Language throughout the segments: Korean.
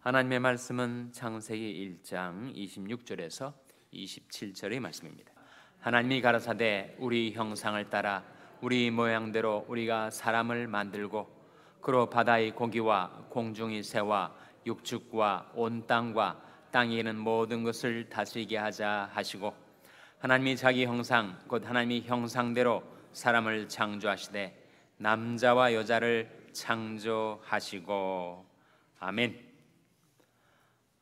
하나님의 말씀은 창세기 1장 26절에서 27절의 말씀입니다. 하나님이 가라사대 우리 형상을 따라 우리 모양대로 우리가 사람을 만들고 그로 바다의 고기와 공중의 새와 육축과 온 땅과 땅에 있는 모든 것을 다스리게 하자 하시고 하나님이 자기 형상 곧 하나님이 형상대로 사람을 창조하시되 남자와 여자를 창조하시고 아멘.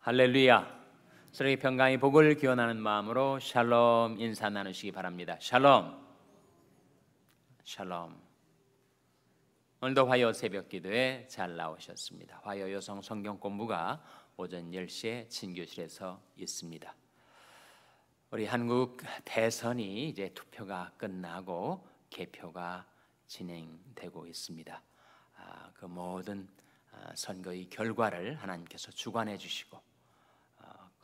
할렐루야. 서로의 평강의 복을 기원하는 마음으로 샬롬 인사 나누시기 바랍니다. 샬롬. 샬롬. 오늘도 화요 새벽 기도에 잘 나오셨습니다. 화요 여성 성경 공부가 오전 10시에 진교실에서 있습니다. 우리 한국 대선이 이제 투표가 끝나고 개표가 진행되고 있습니다. 아, 그 모든 아, 선거의 결과를 하나님께서 주관해 주시고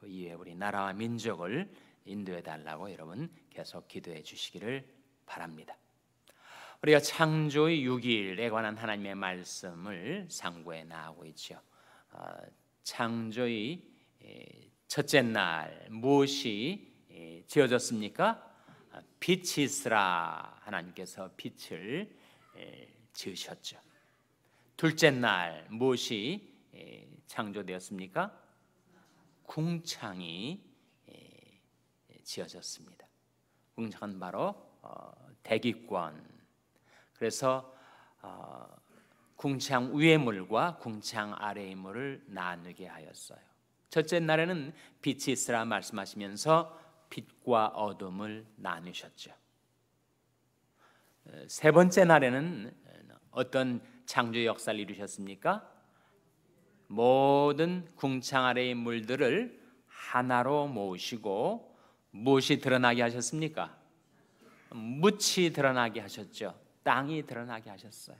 그 이후에 우리 나라와 민족을 인도해 달라고 여러분 계속 기도해 주시기를 바랍니다. 우리가 창조의 6일에 관한 하나님의 말씀을 상고해 나가고 있죠. 어, 창조의 첫째 날 무엇이 지어졌습니까? 아, 빛이 있으라 하나님께서 빛을 지으셨죠. 둘째 날 무엇이 창조되었습니까? 궁창이 예, 지어졌습니다. 궁창은 바로 어, 대기권. 그래서 어, 궁창 위의 물과 궁창 아래의 물을 나누게 하였어요. 첫째 날에는 빛이 있으라 말씀하시면서 빛과 어둠을 나누셨죠. 어, 세 번째 날에는 어떤 창조 역사를 이루셨습니까? 모든 궁창 아래의 물들을 하나로 모으시고 무엇이 드러나게 하셨습니까? 묻이 드러나게 하셨죠. 땅이 드러나게 하셨어요.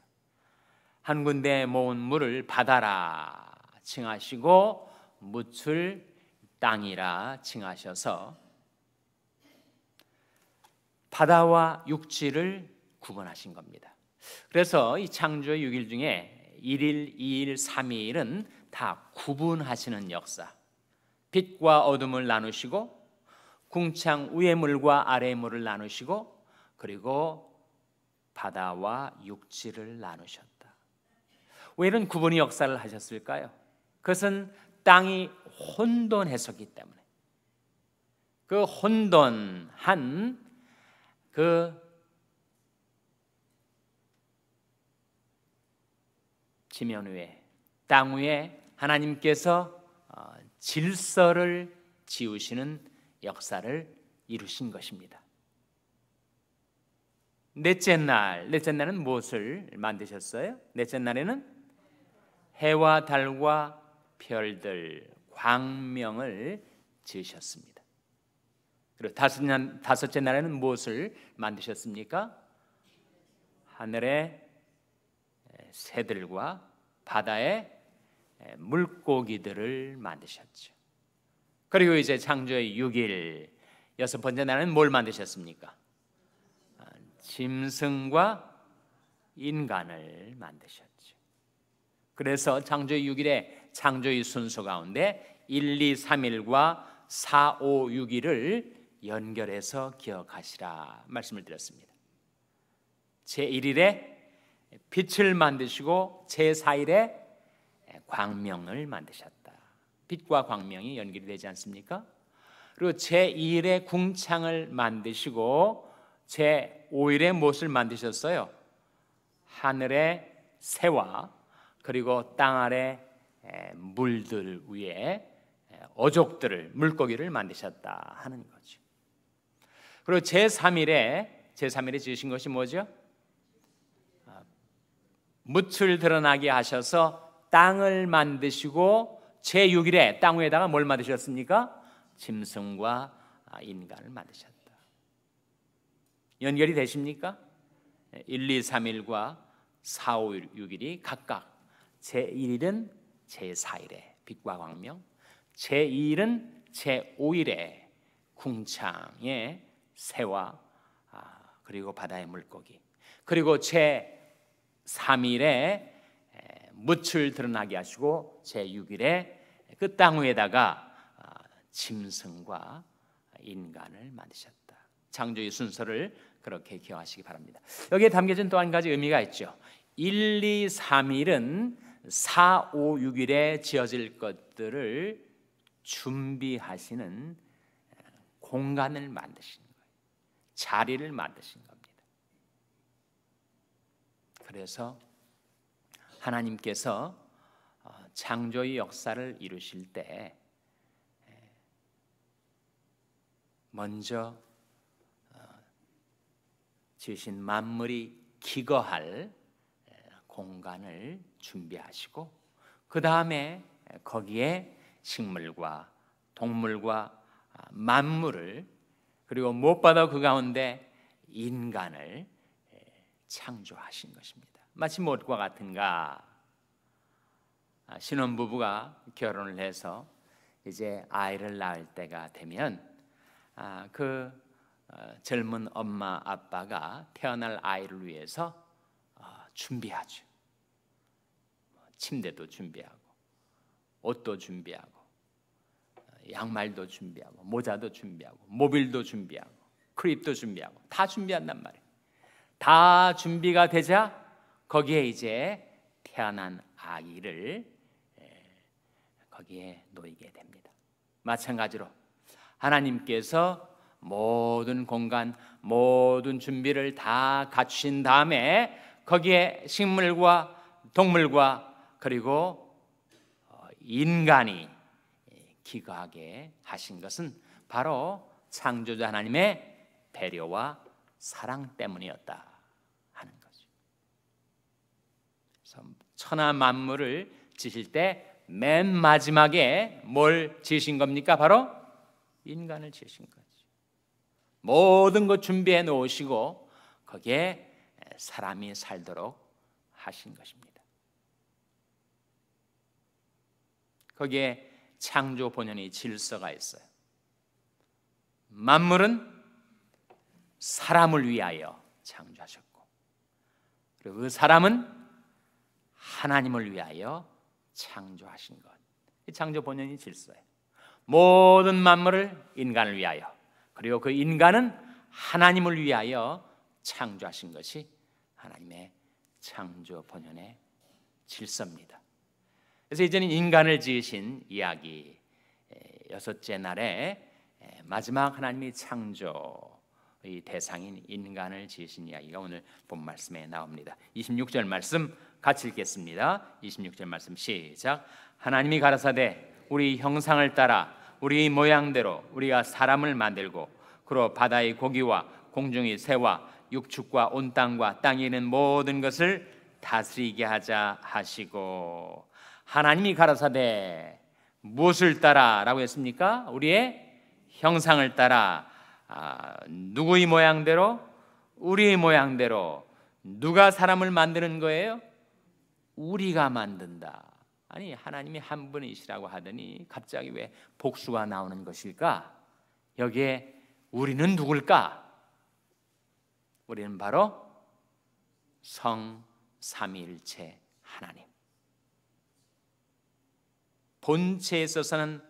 한 군데 모은 물을 바다라 칭하시고 묻을 땅이라 칭하셔서 바다와 육지를 구분하신 겁니다. 그래서 이 창조의 6일 중에 1일, 2일, 3일은 다 구분하시는 역사. 빛과 어둠을 나누시고 궁창 위의 물과 아래의 물을 나누시고 그리고 바다와 육지를 나누셨다. 왜 이런 구분의 역사를 하셨을까요? 그것은 땅이 혼돈했었기 때문에 그 혼돈한 그 지면 위에 땅 위에 하나님께서 어, 질서를 지우시는 역사를 이루신 것입니다. 넷째 날, 넷째 날은 무엇을 만드셨어요? 넷째 날에는 해와 달과 별들, 광명을 지으셨습니다. 그리고 다섯째, 날, 에는 무엇을 만드셨습니까? 하늘에 새들과 바다의 물고기들을 만드셨죠. 그리고 이제 창조의 6일 여섯 번째 날은 뭘 만드셨습니까? 아, 짐승과 인간을 만드셨죠. 그래서 창조의 6일에 창조의 순서 가운데 1, 2, 3일과 4, 5, 6일을 연결해서 기억하시라 말씀을 드렸습니다. 제 1일에 빛을 만드시고 제4일에 광명을 만드셨다. 빛과 광명이 연결 되지 않습니까? 그리고 제2일에 궁창을 만드시고 제5일에 무엇을 만드셨어요? 하늘의 새와 그리고 땅 아래 물들 위에 어족들을 물고기를 만드셨다 하는 거죠. 그리고 제3일에 제3일에 지으신 것이 뭐죠? 묻을 드러나게 하셔서 땅을 만드시고 제6일에 땅 위에다가 뭘 만드셨습니까? 짐승과 아, 인간을 만드셨다. 연결이 되십니까? 1, 2, 3일과 4, 5, 6일이 각각 제1일은 제4일에 빛과 광명, 제2일은 제5일에 궁창의 새와 아, 그리고 바다의 물고기, 그리고 제 3일에 무출 드러나게 하시고 제6일에 그 땅 위에다가 아, 짐승과 인간을 만드셨다. 창조의 순서를 그렇게 기억하시기 바랍니다. 여기에 담겨진 또 한 가지 의미가 있죠. 1, 2, 3일은 4, 5, 6일에 지어질 것들을 준비하시는 공간을 만드신 거예요. 자리를 만드신 거예요. 그래서 하나님께서 어, 창조의 역사를 이루실 때 먼저 어, 지으신 만물이 기거할 공간을 준비하시고 그 다음에 거기에 식물과 동물과 아, 만물을 그리고 무엇보다 그 가운데 인간을 창조하신 것입니다. 마치 무엇과 같은가? 아, 신혼부부가 결혼을 해서 이제 아이를 낳을 때가 되면 아, 그 어, 젊은 엄마 아빠가 태어날 아이를 위해서 어, 준비하죠. 뭐 침대도 준비하고 옷도 준비하고 어, 양말도 준비하고 모자도 준비하고 모빌도 준비하고 크립도 준비하고 다 준비한단 말이에요. 다 준비가 되자 거기에 이제 태어난 아기를 예, 거기에 놓이게 됩니다. 마찬가지로 하나님께서 모든 공간, 모든 준비를 다 갖추신 다음에 거기에 식물과 동물과 그리고 어, 인간이 기거하게 예, 하신 것은 바로 창조주 하나님의 배려와 사랑 때문이었다 하는 거죠. 그래서 천하 만물을 지실 때 맨 마지막에 뭘 지신 으 겁니까? 바로 인간을 지신 으 거죠. 모든 것 준비해 놓으시고 거기에 사람이 살도록 하신 것입니다. 거기에 창조 본연의 질서가 있어요. 만물은 사람을 위하여 창조하셨고 그리고 그 사람은 하나님을 위하여 창조하신 것. 이 창조 본연이 질서예요. 모든 만물을 인간을 위하여 그리고 그 인간은 하나님을 위하여 창조하신 것이 하나님의 창조 본연의 질서입니다. 그래서 이제는 인간을 지으신 이야기 여섯째 날에 마지막 하나님이 창조 이 대상인 인간을 지으신 이야기가 오늘 본 말씀에 나옵니다. 26절 말씀 같이 읽겠습니다. 26절 말씀 시작. 하나님이 가라사대 우리 형상을 따라 우리 모양대로 우리가 사람을 만들고 그로 바다의 고기와 공중의 새와 육축과 온 땅과 땅에 있는 모든 것을 다스리게 하자 하시고 하나님이 가라사대 무엇을 따라라고 했습니까? 우리의 형상을 따라 아, 누구의 모양대로 우리의 모양대로 누가 사람을 만드는 거예요? 우리가 만든다. 아니 하나님이 한 분이시라고 하더니 갑자기 왜 복수가 나오는 것일까? 여기에 우리는 누굴까? 우리는 바로 성삼일체 하나님. 본체에 있어서는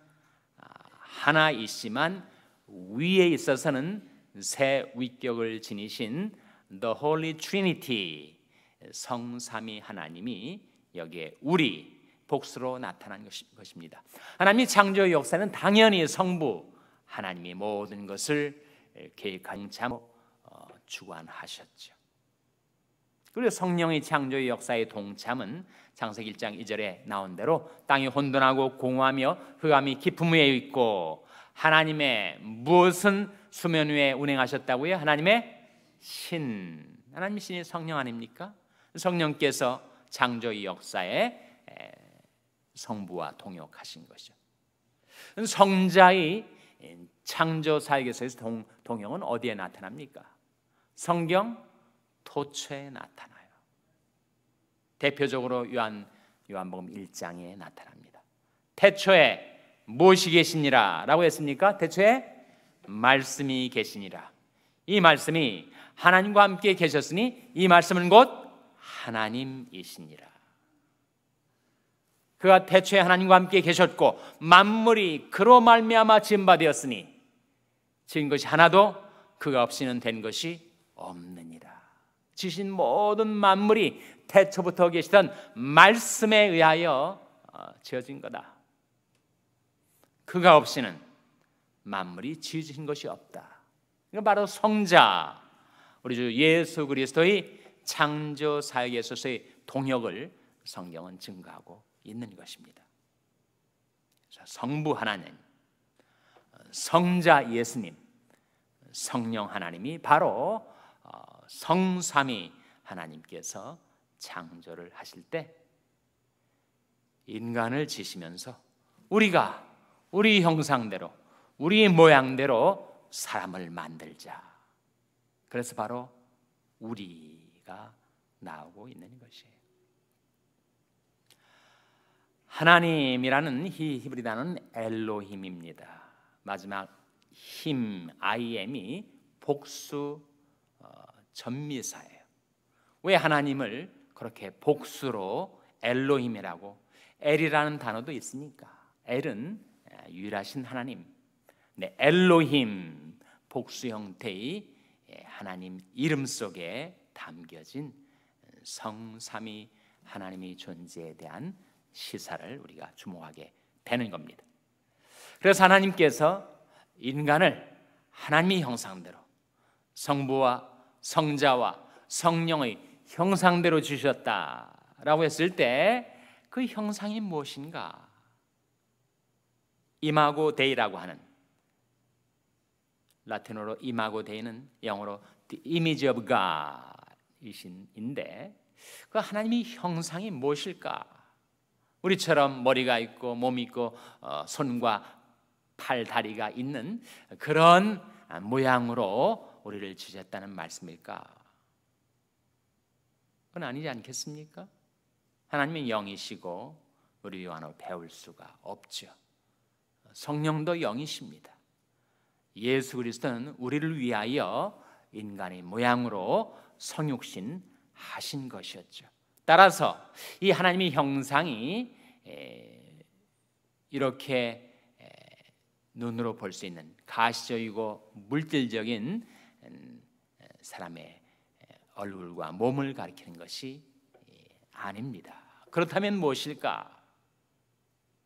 아, 하나이시만 위에 있어서는 새 위격을 지니신 The Holy Trinity 성삼위 하나님이 여기에 우리 복수로 나타난 것입니다. 하나님이 창조 역사는 당연히 성부 하나님이 모든 것을 계획한 참 어, 주관하셨죠. 그리고 성령의 창조의 역사의 동참은 창세기 1장 2절에 나온 대로 땅이 혼돈하고 공허하며 흑암이 깊음 위에 있고 하나님의 무엇은 수면 위에 운행하셨다고요? 하나님의 신. 하나님 신이 성령 아닙니까? 성령께서 창조의 역사에 성부와 동역하신 것이죠. 성자의 창조 사역에서의 동, 동역은 어디에 나타납니까? 성경 도처에 나타나요. 대표적으로 요한 요한복음 1장에 나타납니다. 태초에 무엇이 계시니라 라고 했습니까? 대체 말씀이 계시니라. 이 말씀이 하나님과 함께 계셨으니 이 말씀은 곧 하나님이시니라. 그가 태초 하나님과 함께 계셨고 만물이 그로 말미암아 지음바되었으니 지은 것이 하나도 그가 없이는 된 것이 없느니라. 지신 모든 만물이 태초부터 계시던 말씀에 의하여 어, 지어진 거다. 그가 없이는 만물이 지어진 것이 없다. 이거 바로 성자, 우리 주 예수 그리스도의 창조 사역에 서의 동역을 성경은 증거하고 있는 것입니다. 성부 하나님, 성자 예수님, 성령 하나님이 바로 어, 성삼위 하나님께서 창조를 하실 때 인간을 지시면서 우리가 우리 형상대로, 우리 모양대로 사람을 만들자. 그래서 바로 우리가 나오고 있는 것이에요. 하나님이라는 히브리 단어는 엘로힘입니다. 마지막 힘 IM이 복수 어, 전미사예요. 왜 하나님을 그렇게 복수로 엘로힘이라고 엘이라는 단어도 있으니까 엘은 유일하신 하나님, 네, 엘로힘 복수 형태의 예, 하나님 이름 속에 담겨진 성삼위 하나님의 존재에 대한 시사를 우리가 주목하게 되는 겁니다. 그래서 하나님께서 인간을 하나님의 형상대로 성부와 성자와 성령의 형상대로 주셨다라고 했을 때 그 형상이 무엇인가? 임하고 데이라고 하는 라틴어로 임하고 데이는 영어로 the image of God이신인데 그 하나님이 형상이 무엇일까? 우리처럼 머리가 있고 몸이 있고 어, 손과 팔 다리가 있는 그런 모양으로 우리를 지셨다는 말씀일까? 그건 아니지 않겠습니까? 하나님은 영이시고 우리 와는 배울 수가 없죠. 성령도 영이십니다. 예수 그리스도는 우리를 위하여 인간의 모양으로 성육신 하신 것이었죠. 따라서 이 하나님의 형상이 이렇게 눈으로 볼 수 있는 가시적이고 물질적인 음, 사람의 얼굴과 몸을 가리키는 것이 예, 아닙니다. 그렇다면 무엇일까?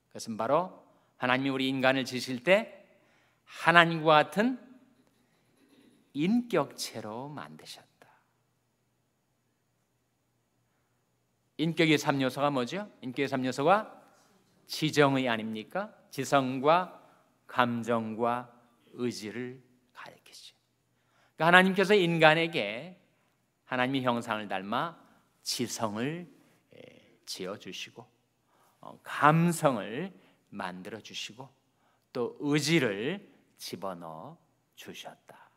그것은 바로 하나님이 우리 인간을 지실 때 하나님과 같은 인격체로 만드셨다. 인격의 3요소가 뭐죠? 인격의 3요소가 지정의 아닙니까? 지성과 감정과 의지를 가리키죠. 그러니까 하나님께서 인간에게 하나님의 형상을 닮아 지성을 예, 지어 주시고 어, 감성을 만들어 주시고 또 의지를 집어넣어 주셨다.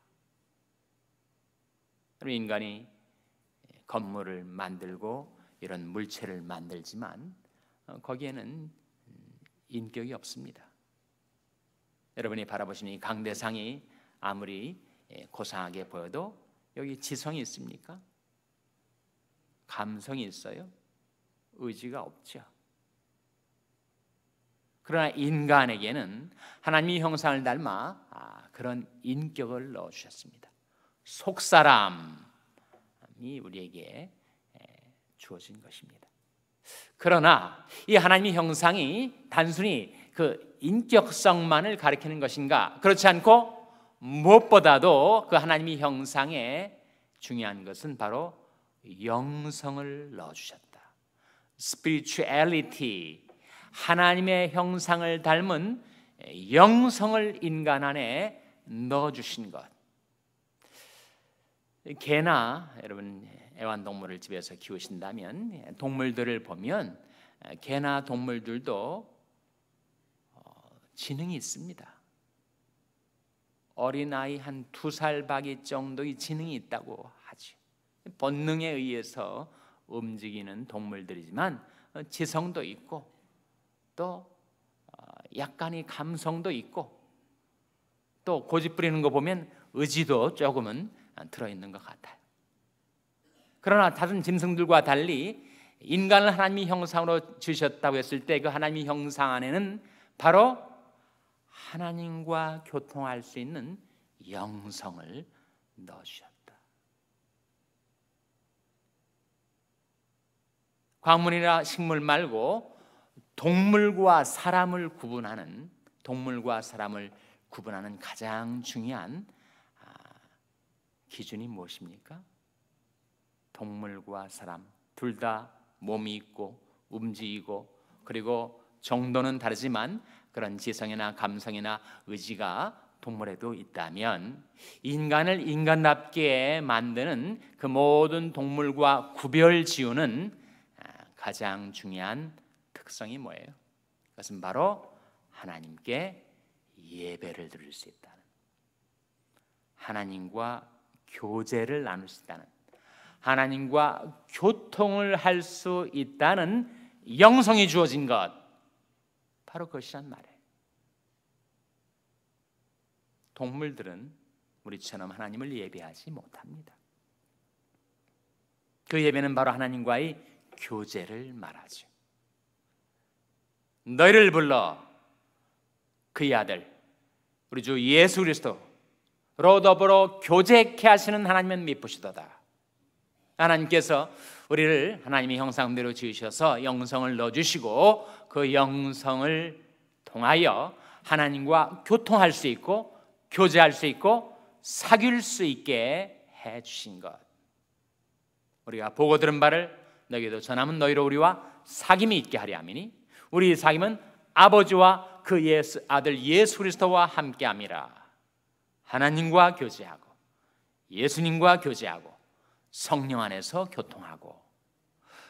그럼 인간이 건물을 만들고 이런 물체를 만들지만 어, 거기에는 음, 인격이 없습니다. 여러분이 바라보시는 이 강대상이 아무리 예, 고상하게 보여도 여기 지성이 있습니까? 감성이 있어요? 의지가 없죠. 그러나 인간에게는 하나님의 형상을 닮아 아, 그런 인격을 넣어 주셨습니다. 속사람이 우리에게 주어진 것입니다. 그러나 이 하나님의 형상이 단순히 그 인격성만을 가리키는 것인가? 그렇지 않고 무엇보다도 그 하나님의 형상에 중요한 것은 바로 영성을 넣어 주셨다. 스피리추얼리티 하나님의 형상을 닮은 영성을 인간 안에 넣어 주신 것. 개나 여러분 애완동물을 집에서 키우신다면 동물들을 보면 개나 동물들도 어, 지능이 있습니다. 어린아이 한 두 살 바기 정도의 지능이 있다고 하죠. 본능에 의해서 움직이는 동물들이지만 어, 지성도 있고 또 어, 약간의 감성도 있고 또 고집 부리는 거 보면 의지도 조금은 들어 있는 것 같아요. 그러나 다른 짐승들과 달리 인간을 하나님의 형상으로 주셨다고 했을 때 그 하나님의 형상 안에는 바로 하나님과 교통할 수 있는 영성을 넣으셨다. 광문이나 식물 말고 동물과 사람을 구분하는 동물과 사람을 구분하는 가장 중요한 아, 기준이 무엇입니까? 동물과 사람 둘 다 몸이 있고 움직이고 그리고 정도는 다르지만 그런 지성이나 감성이나 의지가 동물에도 있다면 인간을 인간답게 만드는 그 모든 동물과 구별 지우는 아, 가장 중요한 특성이 뭐예요? 그것은 바로 하나님께 예배를 드릴 수 있다는 하나님과 교제를 나눌 수 있다는 하나님과 교통을 할 수 있다는 영성이 주어진 것 바로 그것이란 말이에요. 동물들은 우리처럼 하나님을 예배하지 못합니다. 그 예배는 바로 하나님과의 교제를 말하죠. 너희를 불러 그의 아들 우리 주 예수 그리스도로 더불어 교제케 하시는 하나님은 미쁘시도다. 하나님께서 우리를 하나님의 형상대로 지으셔서 영성을 넣어 주시고 그 영성을 통하여 하나님과 교통할 수 있고 교제할 수 있고 사귈 수 있게 해 주신 것. 우리가 보고 들은 바를 너희도 전함은 너희로 우리와 사귐이 있게 하리 하미니 우리 이삭임은 아버지와 그 예수, 아들 예수 그리스도와 함께함이라. 하나님과 교제하고 예수님과 교제하고 성령 안에서 교통하고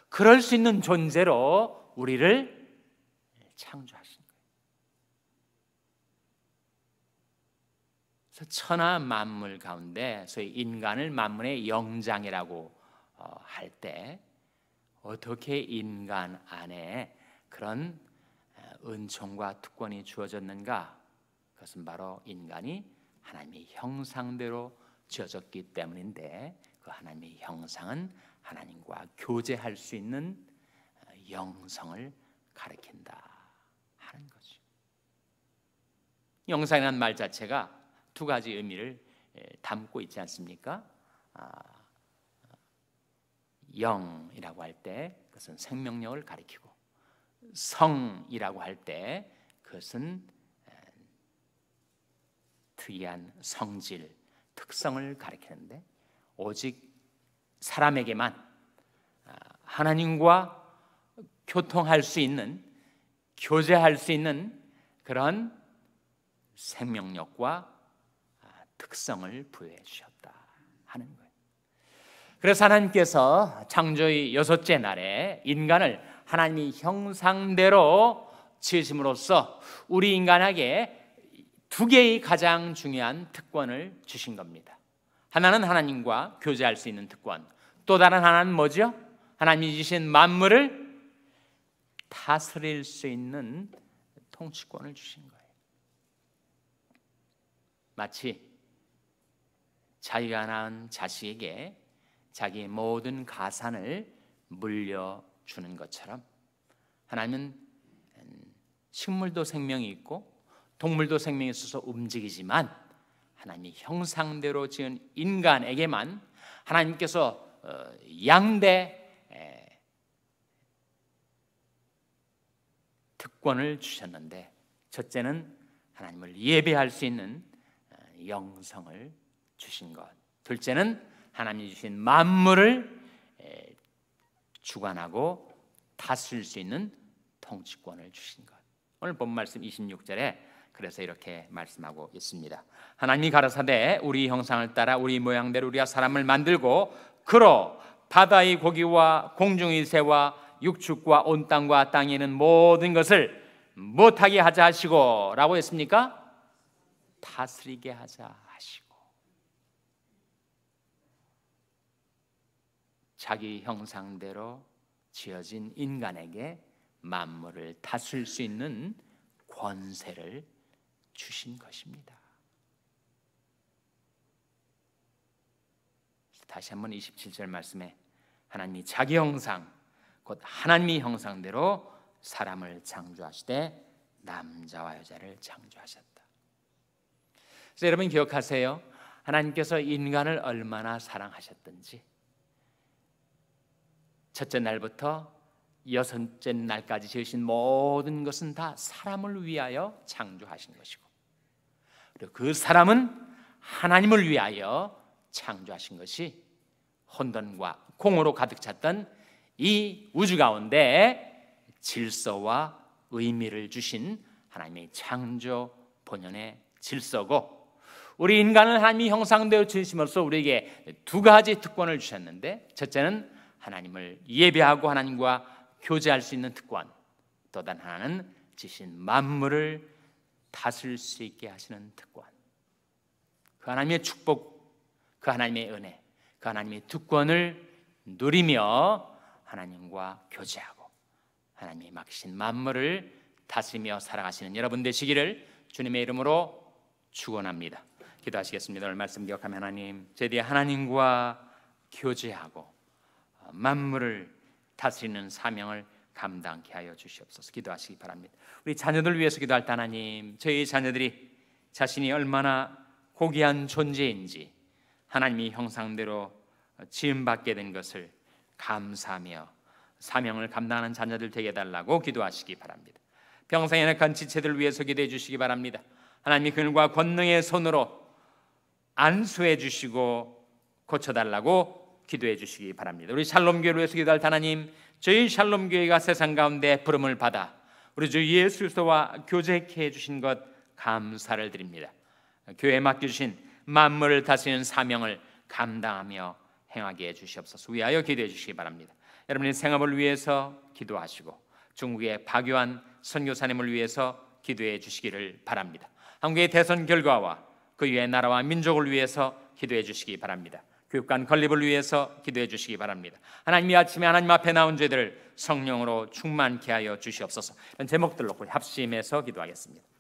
그럴 수 있는 존재로 우리를 창조하신 거예요. 그래서 천하 만물 가운데 소위 인간을 만물의 영장이라고 어, 할때 어떻게 인간 안에 그런 은총과 특권이 주어졌는가? 그것은 바로 인간이 하나님의 형상대로 지어졌기 때문인데 그 하나님의 형상은 하나님과 교제할 수 있는 영성을 가리킨다 하는 거죠. 영상이라말 자체가 두 가지 의미를 담고 있지 않습니까? 아, 영이라고 할 때 그것은 생명력을 가리키고 성이라고 할 때 그것은 특이한 성질, 특성을 가리키는데 오직 사람에게만 아, 하나님과 교통할 수 있는 교제할 수 있는 그런 생명력과 아, 특성을 부여해 주셨다 하는 거예요. 그래서 하나님께서 창조의 여섯째 날에 인간을 하나님이 형상대로 지으심으로써 우리 인간에게 두 개의 가장 중요한 특권을 주신 겁니다. 하나는 하나님과 교제할 수 있는 특권. 또 다른 하나는 뭐죠? 하나님이 주신 만물을 다스릴 수 있는 통치권을 주신 거예요. 마치 자유가 난 자식에게 자기 모든 가산을 물려 주는 것처럼 하나님은 식물도 생명이 있고 동물도 생명이 있어서 움직이지만 하나님이 형상대로 지은 인간에게만 하나님께서 어, 양대 특권을 주셨는데 첫째는 하나님을 예배할 수 있는 어, 영성을 주신 것. 둘째는 하나님이 주신 만물을 주관하고 다스릴 수 있는 통치권을 주신 것. 오늘 본 말씀 26절에 그래서 이렇게 말씀하고 있습니다. 하나님이 가라사대 우리 형상을 따라 우리 모양대로 우리가 사람을 만들고 그러 바다의 고기와 공중의 새와 육축과 온 땅과 땅에 있는 모든 것을 못하게 하자 하시고라고 했습니까? 다스리게 하자 자기 형상대로 지어진 인간에게 만물을 다스릴 수 있는 권세를 주신 것입니다. 다시 한번 27절 말씀에 하나님이 자기 형상 곧 하나님의 형상대로 사람을 창조하시되 남자와 여자를 창조하셨다. 그래서 여러분 기억하세요. 하나님께서 인간을 얼마나 사랑하셨든지 첫째 날부터 여섯째 날까지 지으신 모든 것은 다 사람을 위하여 창조하신 것이고 그리고 그 사람은 하나님을 위하여 창조하신 것이 혼돈과 공으로 가득 찼던 이 우주 가운데 질서와 의미를 주신 하나님의 창조 본연의 질서고 우리 인간을 하나님이 형상되어 주심으로써 우리에게 두 가지 특권을 주셨는데 첫째는 하나님을 예배하고 하나님과 교제할 수 있는 특권. 또단 하나는 지신 만물을 다스릴 수 있게 하시는 특권. 그 하나님의 축복, 그 하나님의 은혜, 그 하나님의 특권을 누리며 하나님과 교제하고 하나님이 맡신 만물을 다스리며 살아가시는 여러분 되시기를 주님의 이름으로 축원합니다. 기도하시겠습니다. 오늘 말씀 기억하며 하나님, 제대 하나님과 교제하고 만물을 다스리는 사명을 감당케 하여 주시옵소서. 기도하시기 바랍니다. 우리 자녀들 위해서 기도할 때 하나님, 저희 자녀들이 자신이 얼마나 고귀한 존재인지 하나님이 형상대로 지음 받게 된 것을 감사하며 사명을 감당하는 자녀들 되게 달라고 기도하시기 바랍니다. 평생에 약한 지체들 위해서 기도해 주시기 바랍니다. 하나님이 그늘과 권능의 손으로 안수해 주시고 고쳐달라고 기도해 주시기 바랍니다. 우리 샬롬교회를 서 기도할 하나님, 저희 샬롬교회가 세상 가운데 부름을 받아 우리 주 예수 그리스도와 교제케 해 주신 것 감사를 드립니다. 교회에 맡겨 주신 만물을 다스리는 사명을 감당하며 행하게 해 주시옵소서. 위하여 기도해 주시기 바랍니다. 여러분의 생업을 위해서 기도하시고 중국의 박유한 선교사님을 위해서 기도해 주시기를 바랍니다. 한국의 대선 결과와 그 외의 나라와 민족을 위해서 기도해 주시기 바랍니다. 교육관 건립을 위해서 기도해 주시기 바랍니다. 하나님이 아침에 하나님 앞에 나온 죄들 성령으로 충만케 하여 주시옵소서. 이런 제목들 놓고 합심해서 기도하겠습니다.